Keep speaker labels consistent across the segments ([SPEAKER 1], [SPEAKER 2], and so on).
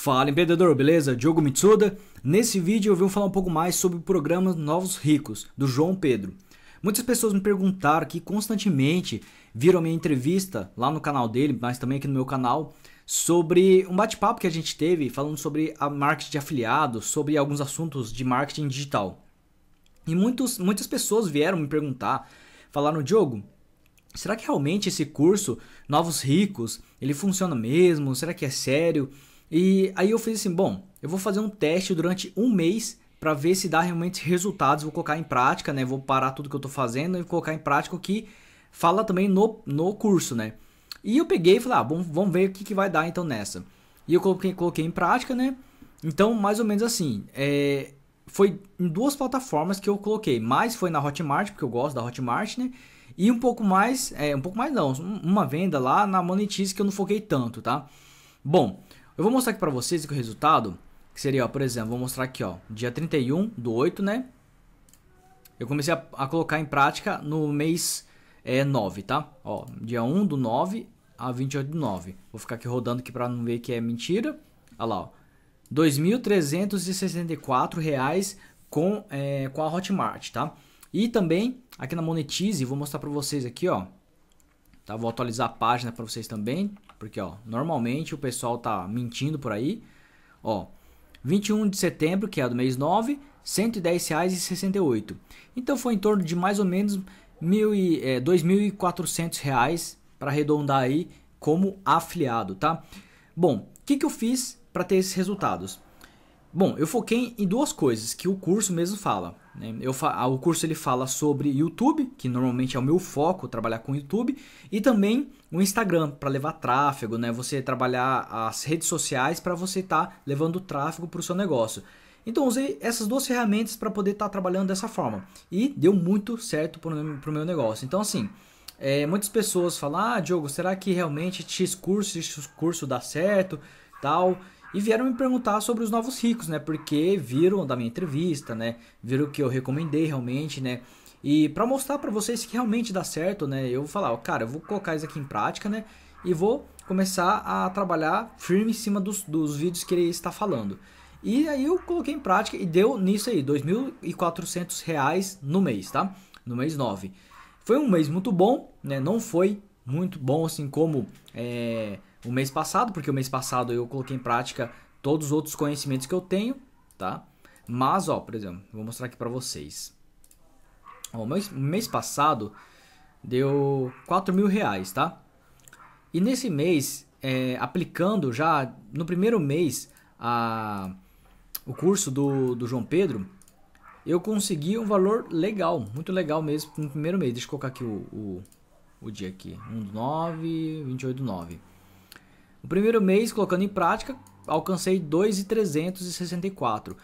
[SPEAKER 1] Fala empreendedor, beleza? Diogo Mitsuda. Nesse vídeo eu vim falar um pouco mais sobre o programa Novos Ricos, do João Pedro. Muitas pessoas me perguntaram que constantemente viram a minha entrevista lá no canal dele, mas também aqui no meu canal, sobre um bate-papo que a gente teve falando sobre a marketing de afiliados, sobre alguns assuntos de marketing digital. E muitos, muitas pessoas vieram me perguntar, falaram, Diogo, será que realmente esse curso Novos Ricos, ele funciona mesmo? Será que é sério? E aí eu fiz assim, bom, eu vou fazer um teste durante um mês para ver se dá realmente resultados, vou colocar em prática, né? Vou parar tudo que eu estou fazendo e colocar em prática o que fala também no, no curso, né? E eu peguei e falei, ah, bom, vamos ver o que, que vai dar então nessa. E eu coloquei, coloquei em prática, né? Então, mais ou menos assim, é, foi em duas plataformas que eu coloquei. Mais foi na Hotmart, porque eu gosto da Hotmart, né? E um pouco mais, é, um pouco mais não, uma venda lá na Monetize que eu não foquei tanto, tá? Bom, eu vou mostrar aqui para vocês o resultado, que seria, ó, por exemplo, vou mostrar aqui, ó, dia 31 do 8, né? Eu comecei a, a colocar em prática no mês é, 9, tá? Ó, dia 1 do 9 a 28 do 9. Vou ficar aqui rodando aqui para não ver que é mentira. Olha lá, ó. R$ 2.364 com, é, com a Hotmart, tá? E também aqui na Monetize, vou mostrar para vocês aqui, ó. Tá? Vou atualizar a página para vocês também porque ó, normalmente o pessoal tá mentindo por aí. Ó, 21 de setembro, que é do mês 9, R$ 110,68. Então foi em torno de mais ou menos mil e, é, 2.400 reais para arredondar aí como afiliado, tá? Bom, o que, que eu fiz para ter esses resultados? Bom, eu foquei em duas coisas que o curso mesmo fala. Né? Eu fa o curso ele fala sobre YouTube, que normalmente é o meu foco, trabalhar com YouTube, e também o Instagram para levar tráfego, né? Você trabalhar as redes sociais para você estar tá levando tráfego para o seu negócio. Então usei essas duas ferramentas para poder estar tá trabalhando dessa forma e deu muito certo para o meu negócio. Então assim, é, muitas pessoas falam, ah, Diogo, será que realmente X curso, X curso dá certo, tal? E vieram me perguntar sobre os novos ricos, né? Porque viram da minha entrevista, né? Viram que eu recomendei realmente, né? E para mostrar para vocês que realmente dá certo, né? Eu vou falar, ó, cara, eu vou colocar isso aqui em prática, né? E vou começar a trabalhar firme em cima dos, dos vídeos que ele está falando. E aí eu coloquei em prática e deu nisso aí, R$ 2.400 no mês, tá? No mês 9. Foi um mês muito bom, né? Não foi muito bom assim como é, o mês passado, porque o mês passado eu coloquei em prática todos os outros conhecimentos que eu tenho, tá? Mas, ó, por exemplo, vou mostrar aqui para vocês. O mês, mês passado deu 4 mil reais, tá? E nesse mês, é, aplicando já no primeiro mês a, o curso do, do João Pedro, eu consegui um valor legal, muito legal mesmo no primeiro mês. Deixa eu colocar aqui o, o, o dia aqui, 1 do 9, 28 do 9. No primeiro mês, colocando em prática, alcancei 2,364.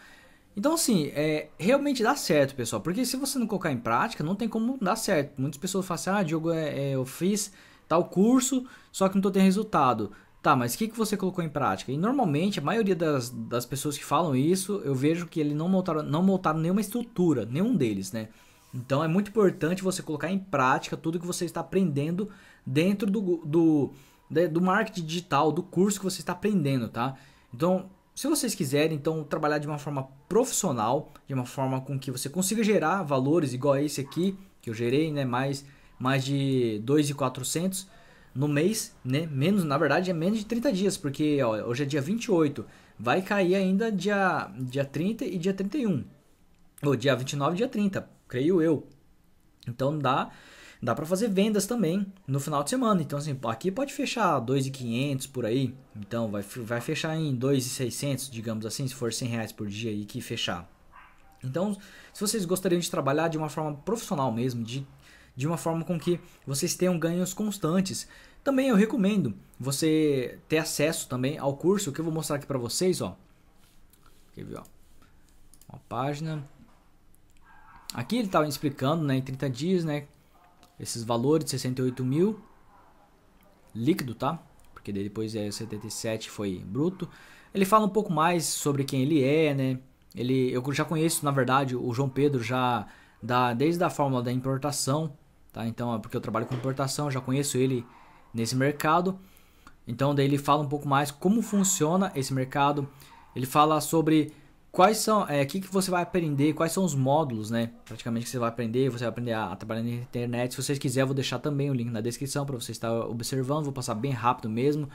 [SPEAKER 1] Então, assim, é, realmente dá certo, pessoal. Porque se você não colocar em prática, não tem como dar certo. Muitas pessoas falam assim, ah, Diogo, é, é, eu fiz tal curso, só que não estou tendo resultado. Tá, mas o que, que você colocou em prática? E normalmente, a maioria das, das pessoas que falam isso, eu vejo que eles não montaram, não montaram nenhuma estrutura, nenhum deles, né? Então é muito importante você colocar em prática tudo que você está aprendendo dentro do, do, né, do marketing digital, do curso que você está aprendendo, tá? Então, se vocês quiserem, então, trabalhar de uma forma profissional, de uma forma com que você consiga gerar valores igual a esse aqui, que eu gerei, né, mais, mais de 2,400 no mês, né, menos, na verdade, é menos de 30 dias, porque ó, hoje é dia 28, vai cair ainda dia, dia 30 e dia 31, ou dia 29 e dia 30, creio eu. Então, dá Dá para fazer vendas também no final de semana. Então, assim, aqui pode fechar 2,500 por aí. Então, vai, vai fechar em 2,600, digamos assim, se for 100 reais por dia aí que fechar. Então, se vocês gostariam de trabalhar de uma forma profissional mesmo, de, de uma forma com que vocês tenham ganhos constantes, também eu recomendo você ter acesso também ao curso que eu vou mostrar aqui para vocês, ó. Quer ver, ó. Uma página. Aqui ele estava tá explicando, né, em 30 dias, né, esses valores de 68 mil líquido, tá? Porque depois é 77 foi bruto. Ele fala um pouco mais sobre quem ele é, né? Ele, eu já conheço, na verdade, o João Pedro já da desde a fórmula da importação, tá? Então, é porque eu trabalho com importação, já conheço ele nesse mercado. Então, daí ele fala um pouco mais como funciona esse mercado. Ele fala sobre quais são, é, que, que você vai aprender, quais são os módulos, né? Praticamente que você vai aprender, você vai aprender a, a trabalhar na internet. Se vocês quiserem, eu vou deixar também o link na descrição para você estar observando, vou passar bem rápido mesmo.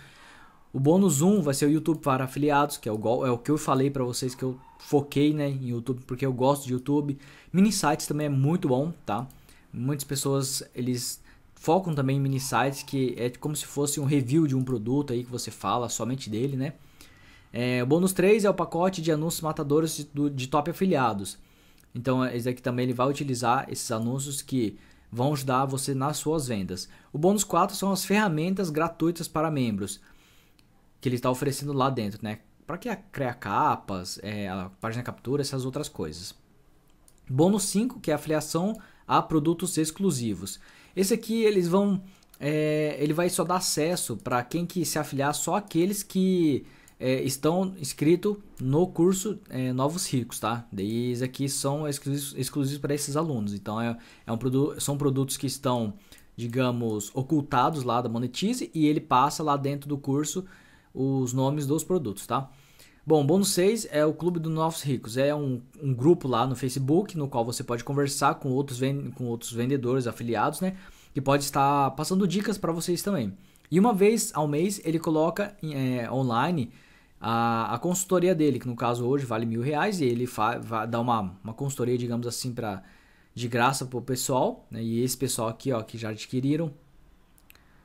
[SPEAKER 1] O bônus 1 vai ser o YouTube para afiliados, que é o, é o que eu falei para vocês que eu foquei né, em YouTube, porque eu gosto de YouTube. Mini sites também é muito bom, tá? Muitas pessoas, eles focam também em mini sites, que é como se fosse um review de um produto aí que você fala somente dele, né? É, o bônus 3 é o pacote de anúncios matadores de, do, de top afiliados. Então, é, esse aqui também ele vai utilizar esses anúncios que vão ajudar você nas suas vendas. O bônus 4 são as ferramentas gratuitas para membros que ele está oferecendo lá dentro, né? Para que criar capas, é, a página captura, essas outras coisas. Bônus 5, que é a afiliação a produtos exclusivos. Esse aqui eles vão, é, ele vai só dar acesso para quem que se afiliar só aqueles que é, estão inscritos no curso é, Novos Ricos, tá? Daí isso aqui são exclusivos, exclusivos para esses alunos. Então é, é um produto, são produtos que estão, digamos, ocultados lá da Monetize e ele passa lá dentro do curso os nomes dos produtos, tá? Bom, bônus 6 é o Clube dos Novos Ricos. É um, um grupo lá no Facebook no qual você pode conversar com outros, com outros vendedores afiliados, né? Que pode estar passando dicas para vocês também. E uma vez ao mês ele coloca é, online a, a consultoria dele, que no caso hoje vale mil reais, e ele fa, dá uma, uma consultoria, digamos assim, para de graça para o pessoal. Né? E esse pessoal aqui, ó, que já adquiriram,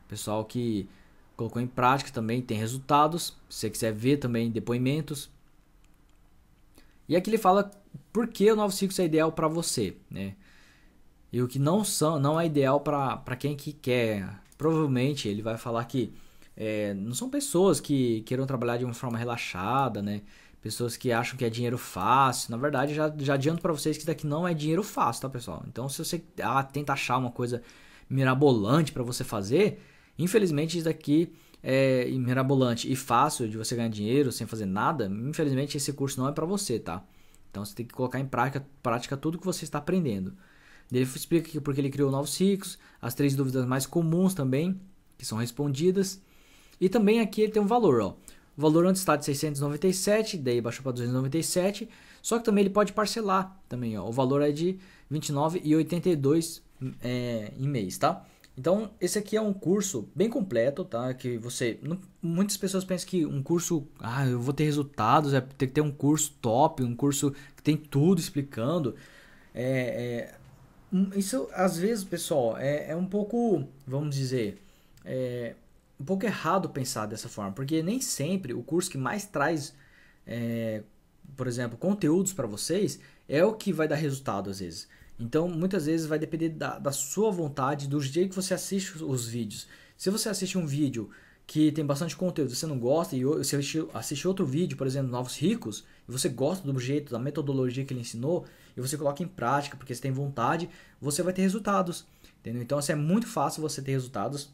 [SPEAKER 1] pessoal que colocou em prática também tem resultados. Se você quiser ver também depoimentos. E aqui ele fala por que o 95 é ideal para você, né? E o que não são, não é ideal para quem que quer. Provavelmente ele vai falar que é, não são pessoas que queiram trabalhar de uma forma relaxada, né? Pessoas que acham que é dinheiro fácil. Na verdade, já, já adianto para vocês que isso daqui não é dinheiro fácil, tá, pessoal? Então, se você ah, tenta achar uma coisa mirabolante para você fazer, infelizmente isso daqui é mirabolante e fácil de você ganhar dinheiro sem fazer nada. Infelizmente, esse curso não é para você, tá? Então, você tem que colocar em prática, prática tudo que você está aprendendo. Ele explica que porque ele criou novos ciclos, as três dúvidas mais comuns também, que são respondidas e também aqui ele tem um valor, ó. O valor antes está de 697, daí baixou para 297. Só que também ele pode parcelar também, ó. O valor é de 29,82 é, em mês, tá? Então, esse aqui é um curso bem completo, tá? Que você. Não, muitas pessoas pensam que um curso. Ah, eu vou ter resultados, é ter que ter um curso top, um curso que tem tudo explicando. É, é, hum, isso, às vezes, pessoal, é, é um pouco. Vamos dizer. É, um pouco errado pensar dessa forma, porque nem sempre o curso que mais traz, é, por exemplo, conteúdos para vocês é o que vai dar resultado às vezes. Então, muitas vezes vai depender da, da sua vontade, do jeito que você assiste os vídeos. Se você assiste um vídeo que tem bastante conteúdo, você não gosta e você assiste outro vídeo, por exemplo, Novos Ricos, e você gosta do jeito, da metodologia que ele ensinou, e você coloca em prática porque você tem vontade, você vai ter resultados. Entendeu? Então, assim, é muito fácil você ter resultados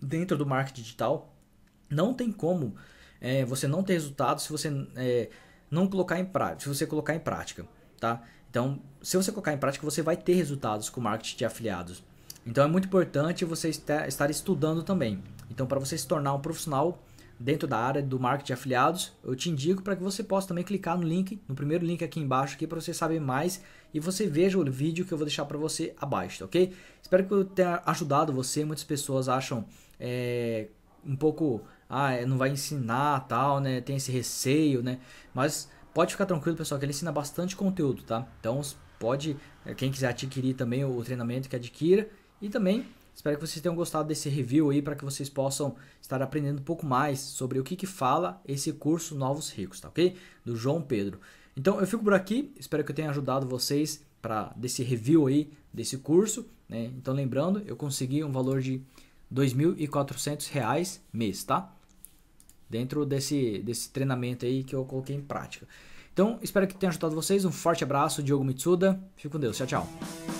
[SPEAKER 1] dentro do marketing digital, não tem como é, você não ter resultado se você é, não colocar em prática, se você colocar em prática, tá? Então, se você colocar em prática, você vai ter resultados com marketing de afiliados. Então, é muito importante você estar estudando também. Então, para você se tornar um profissional dentro da área do marketing de afiliados, eu te indico para que você possa também clicar no link, no primeiro link aqui embaixo aqui para você saber mais e você veja o vídeo que eu vou deixar para você abaixo, tá, ok? Espero que eu tenha ajudado você. Muitas pessoas acham é, um pouco, ah, é, não vai ensinar tal, né? Tem esse receio, né? Mas pode ficar tranquilo, pessoal, que ele ensina bastante conteúdo, tá? Então pode, é, quem quiser adquirir também o treinamento que adquira e também Espero que vocês tenham gostado desse review aí para que vocês possam estar aprendendo um pouco mais sobre o que, que fala esse curso Novos Ricos, tá ok? Do João Pedro. Então eu fico por aqui, espero que eu tenha ajudado vocês para desse review aí desse curso. Né? Então lembrando, eu consegui um valor de R$ 2.400 mês, tá? Dentro desse, desse treinamento aí que eu coloquei em prática. Então, espero que tenha ajudado vocês. Um forte abraço, Diogo Mitsuda. Fique com Deus. Tchau, tchau.